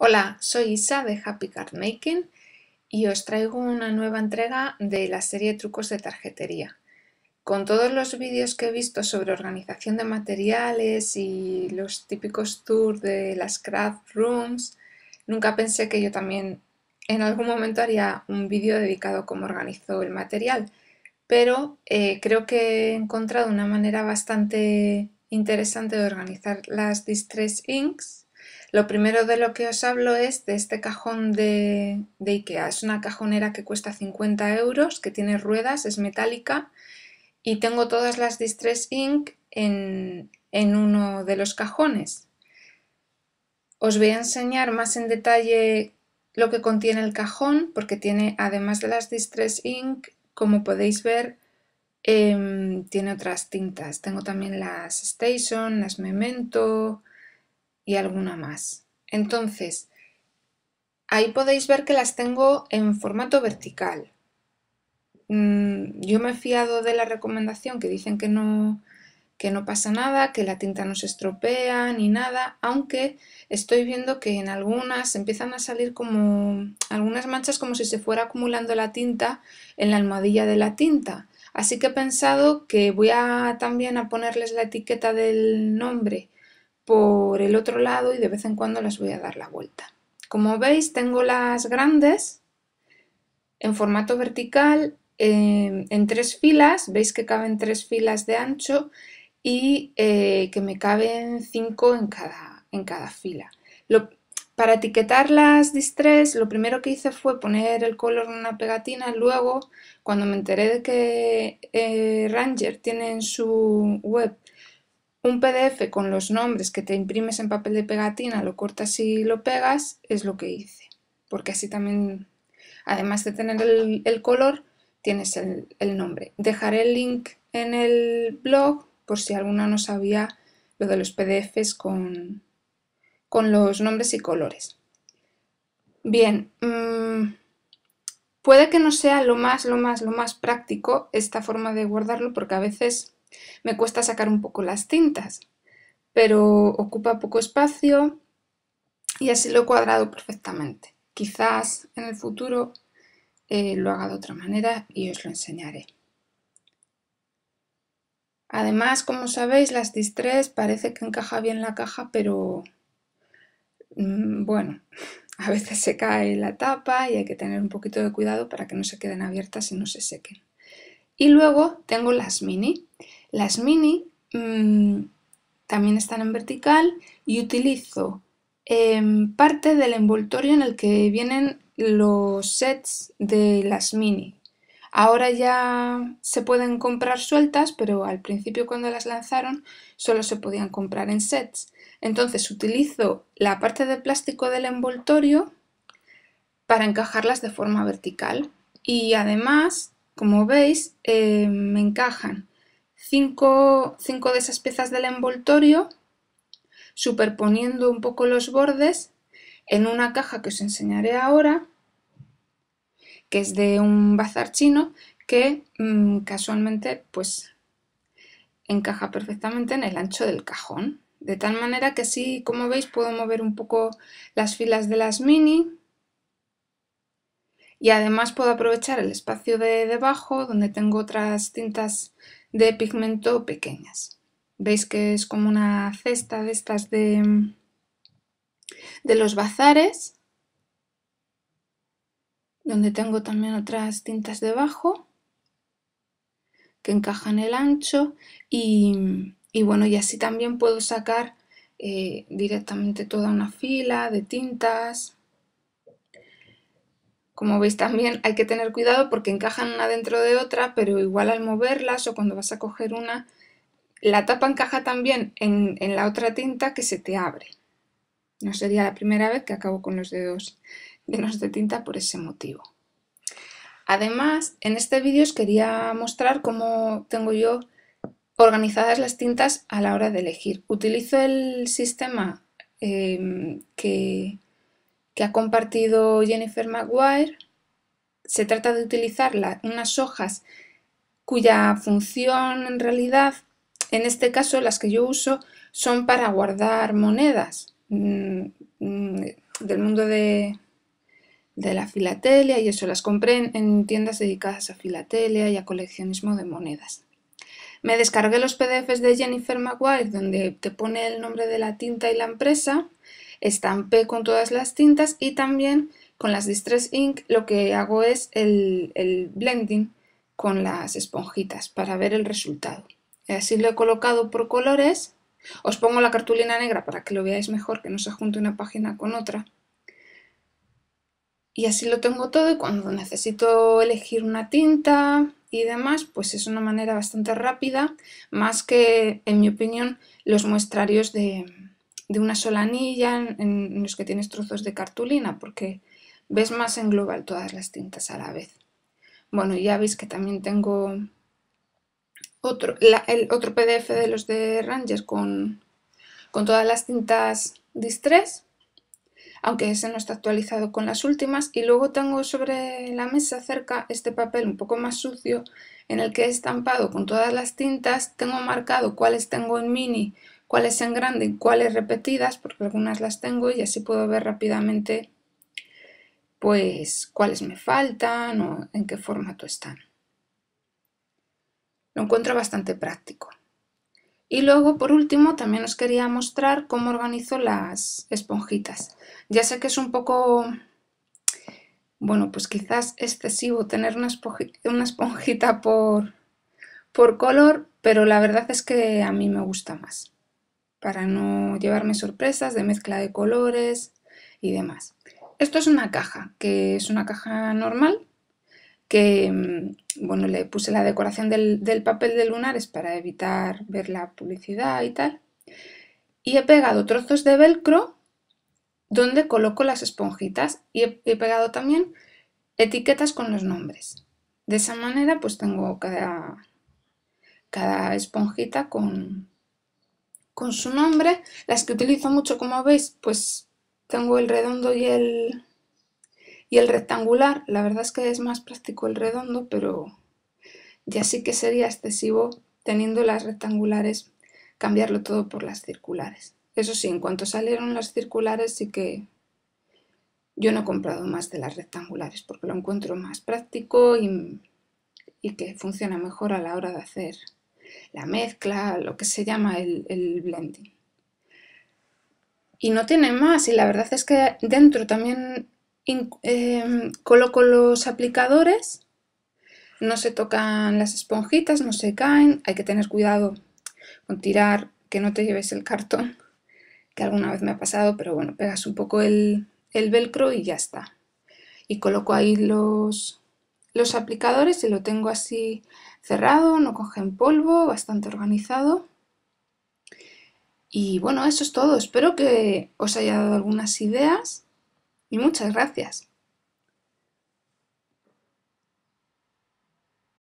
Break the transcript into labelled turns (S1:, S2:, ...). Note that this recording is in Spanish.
S1: Hola, soy Isa de Happy Card Making y os traigo una nueva entrega de la serie Trucos de Tarjetería. Con todos los vídeos que he visto sobre organización de materiales y los típicos tours de las craft rooms, nunca pensé que yo también en algún momento haría un vídeo dedicado a cómo organizo el material, pero eh, creo que he encontrado una manera bastante interesante de organizar las Distress Inks lo primero de lo que os hablo es de este cajón de, Ikea. Es una cajonera que cuesta 50 euros, que tiene ruedas, es metálica y tengo todas las Distress Ink en, en uno de los cajones. Os voy a enseñar más en detalle lo que contiene el cajón porque tiene, además de las Distress Ink, como podéis ver, em, tiene otras tintas. Tengo también las Station, las Memento, y alguna más. Entonces, ahí podéis ver que las tengo en formato vertical. Mm, yo me he fiado de la recomendación que dicen que no, que no pasa nada, que la tinta no se estropea ni nada, aunque estoy viendo que en algunas empiezan a salir como algunas manchas como si se fuera acumulando la tinta en la almohadilla de la tinta. Así que he pensado que voy a también a ponerles la etiqueta del nombre por el otro lado y de vez en cuando las voy a dar la vuelta. Como veis tengo las grandes en formato vertical em, en tres filas, veis que caben tres filas de ancho y eh, que me caben cinco en cada, en cada fila. para etiquetar las distress lo primero que hice fue poner el color en una pegatina, luego cuando me enteré de que eh, Ranger tiene en su web un PDF con los nombres que te imprimes en papel de pegatina, lo cortas y lo pegas, es lo que hice. Porque así también, además de tener el, color, tienes el, nombre. Dejaré el link en el blog por si alguna no sabía lo de los PDFs con, con los nombres y colores. Bien, mm, puede que no sea lo más, lo más, lo más práctico esta forma de guardarlo porque a veces me cuesta sacar un poco las tintas, pero ocupa poco espacio y así lo he cuadrado perfectamente. Quizás en el futuro eh, lo haga de otra manera y os lo enseñaré. Además, como sabéis, las distress parece que encaja bien la caja, pero mm, bueno, a veces se cae la tapa y hay que tener un poquito de cuidado para que no se queden abiertas y no se sequen. Y luego tengo las mini. Las mini mm, también están en vertical y utilizo em, parte del envoltorio en el que vienen los sets de las mini. Ahora ya se pueden comprar sueltas, pero al principio cuando las lanzaron solo se podían comprar en sets. Entonces utilizo la parte de plástico del envoltorio para encajarlas de forma vertical. Y además como veis, eh, me encajan cinco de esas piezas del envoltorio, superponiendo un poco los bordes en una caja que os enseñaré ahora, que es de un bazar chino, que mm, casualmente pues encaja perfectamente en el ancho del cajón. De tal manera que así, como veis, puedo mover un poco las filas de las mini y además puedo aprovechar el espacio de debajo donde tengo otras tintas de pigmento pequeñas. Veis que es como una cesta de estas de, de los bazares, donde tengo también otras tintas debajo que encajan el ancho y, bueno, y así también puedo sacar eh, directamente toda una fila de tintas como veis también hay que tener cuidado porque encajan una dentro de otra, pero igual al moverlas o cuando vas a coger una, la tapa encaja también en, en la otra tinta que se te abre. No sería la primera vez que acabo con los dedos llenos de tinta por ese motivo. Además, en este vídeo os quería mostrar cómo tengo yo organizadas las tintas a la hora de elegir. Utilizo el sistema em, que, que ha compartido Jennifer Maguire. Se trata de utilizar unas hojas cuya función en realidad, en este caso las que yo uso, son para guardar monedas mm, mm, del mundo de, la filatelia y eso, las compré en, en, tiendas dedicadas a filatelia y a coleccionismo de monedas. Me descargué los PDFs de Jennifer Maguire donde te pone el nombre de la tinta y la empresa estampé con todas las tintas y también con las Distress Ink lo que hago es el, blending con las esponjitas para ver el resultado. Así lo he colocado por colores. Os pongo la cartulina negra para que lo veáis mejor, que no se junte una página con otra. Y así lo tengo todo y cuando necesito elegir una tinta y demás, pues es una manera bastante rápida, más que, en mi opinión, los muestrarios de, de una sola anilla, en, los que tienes trozos de cartulina, porque ves más en global todas las tintas a la vez. Bueno, ya veis que también tengo otro, el otro PDF de los de Ranger con, con todas las tintas Distress, aunque ese no está actualizado con las últimas. Y luego tengo sobre la mesa cerca este papel un poco más sucio en el que he estampado con todas las tintas. Tengo marcado cuáles tengo en mini, cuáles en grandes y cuáles repetidas, porque algunas las tengo y así puedo ver rápidamente pues cuáles me faltan o en qué formato están. Lo encuentro bastante práctico. Y luego, por último, también os quería mostrar cómo organizo las esponjitas. Ya sé que es un poco, bueno, pues quizás excesivo tener una, esponjita, por color, pero la verdad es que a mí me gusta más para no llevarme sorpresas de mezcla de colores y demás. Esto es una caja, que es una caja normal, que mm, bueno, le puse la decoración del, papel de lunares para evitar ver la publicidad y tal. Y he pegado trozos de velcro donde coloco las esponjitas y he, pegado también etiquetas con los nombres. De esa manera pues tengo cada, cada esponjita con, con su nombre. Las que utilizo mucho, como veis, pues tengo el redondo y el, y el rectangular. La verdad es que es más práctico el redondo, pero ya sí que sería excesivo teniendo las rectangulares cambiarlo todo por las circulares. Eso sí, en cuanto salieron las circulares sí que yo no he comprado más de las rectangulares porque lo encuentro más práctico y, y que funciona mejor a la hora de hacer la mezcla, lo que se llama el, blending. Y no tiene más, y la verdad es que dentro también em, coloco los aplicadores, no se tocan las esponjitas, no se caen, hay que tener cuidado con tirar, que no te lleves el cartón, que alguna vez me ha pasado, pero bueno, pegas un poco el, el velcro y ya está. Y coloco ahí los, los aplicadores, se lo tengo así cerrado, no cogen polvo, bastante organizado. Y bueno, eso es todo. Espero que os haya dado algunas ideas y muchas gracias.